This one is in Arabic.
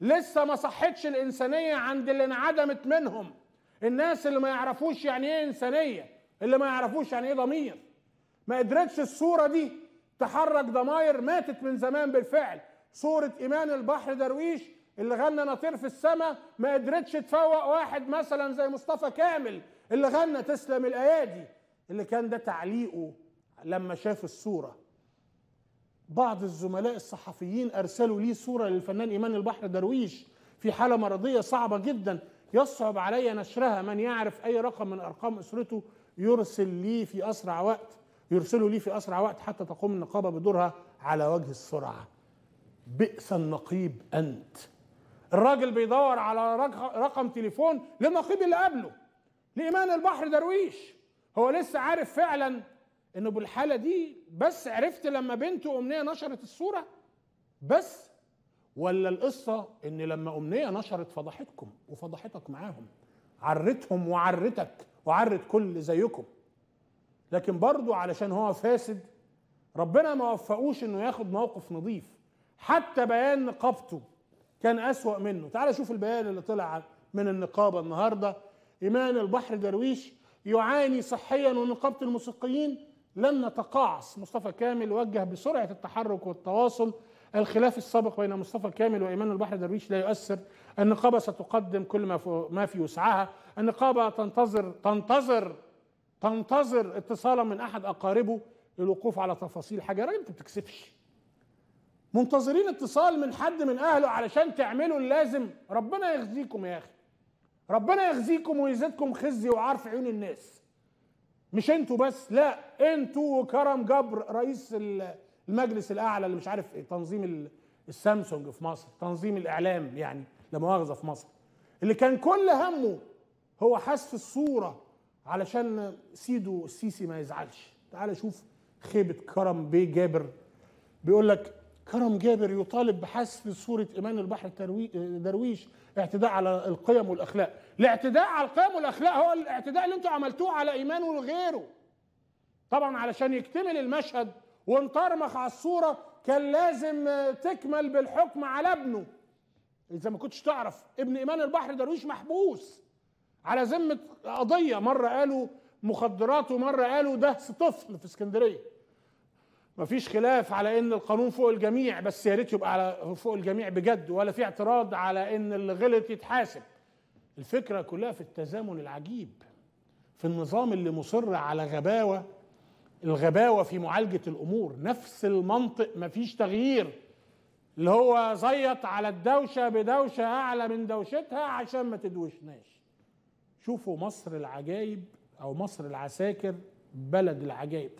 لسه ما صحتش الانسانيه عند اللي انعدمت منهم الناس اللي ما يعرفوش يعني ايه انسانيه اللي ما يعرفوش يعني ايه ضمير ما قدرتش الصوره دي تحرك ضماير ماتت من زمان بالفعل صوره ايمان البحر درويش اللي غنى نطير في السماء ما قدرتش تفوق واحد مثلا زي مصطفى كامل اللي غنى تسلم الايادي اللي كان ده تعليقه لما شاف الصوره بعض الزملاء الصحفيين ارسلوا لي صوره للفنان ايمان البحر درويش في حاله مرضيه صعبه جدا يصعب علي نشرها من يعرف اي رقم من ارقام اسرته يرسل لي في اسرع وقت يرسلوا لي في اسرع وقت حتى تقوم النقابه بدورها على وجه السرعه بئس النقيب انت الراجل بيدور على رقم تليفون للنقيب اللي قبله لايمان البحر درويش هو لسه عارف فعلا انه بالحاله دي بس عرفت لما بنت امنيه نشرت الصوره بس ولا القصه ان لما امنيه نشرت فضحتكم وفضحتك معاهم عرتهم وعرتك وعرت كل زيكم لكن برضه علشان هو فاسد ربنا ما وفقوش انه ياخد موقف نظيف حتى بيان نقابته كان اسوا منه تعال شوف البيان اللي طلع من النقابه النهارده ايمان البحر درويش يعاني صحيا ونقابه الموسيقيين لم نتقاعس مصطفى كامل وجه بسرعه التحرك والتواصل الخلاف السابق بين مصطفى كامل وايمان البحر درويش لا يؤثر النقابه ستقدم كل ما ما في وسعها النقابه تنتظر تنتظر تنتظر اتصالا من احد اقاربه للوقوف على تفاصيل حاجه راجل انت بتكسبش منتظرين اتصال من حد من اهله علشان تعملوا اللازم ربنا يخزيكم يا اخي ربنا يخزيكم ويزيدكم خزي وعار في عيون الناس مش انتوا بس لا انتوا وكرم جبر رئيس المجلس الاعلى اللي مش عارف ايه تنظيم السامسونج في مصر تنظيم الاعلام يعني لا مؤاخذه في مصر اللي كان كل همه هو حذف الصوره علشان سيدو السيسي ما يزعلش تعال شوف خيبه كرم بيه جابر بيقول لك كرم جابر يطالب بحذف صوره ايمان البحر درويش اعتداء على القيم والاخلاق الاعتداء على القيم والاخلاق هو الاعتداء اللي انتوا عملتوه على ايمانه لغيره طبعا علشان يكتمل المشهد ونطرمخ على الصوره كان لازم تكمل بالحكم على ابنه اذا ما كنتش تعرف ابن ايمان البحر درويش محبوس على ذمه قضيه مره قالوا مخدرات ومره قالوا ده طفل في اسكندريه مفيش خلاف على ان القانون فوق الجميع بس يا ريت يبقى على فوق الجميع بجد ولا في اعتراض على ان اللي غلط يتحاسب الفكره كلها في التزامن العجيب في النظام اللي مصر على غباوه الغباوه في معالجه الامور نفس المنطق مفيش تغيير اللي هو زيط على الدوشه بدوشه اعلى من دوشتها عشان ما تدوشناش شوفوا مصر العجايب او مصر العساكر بلد العجايب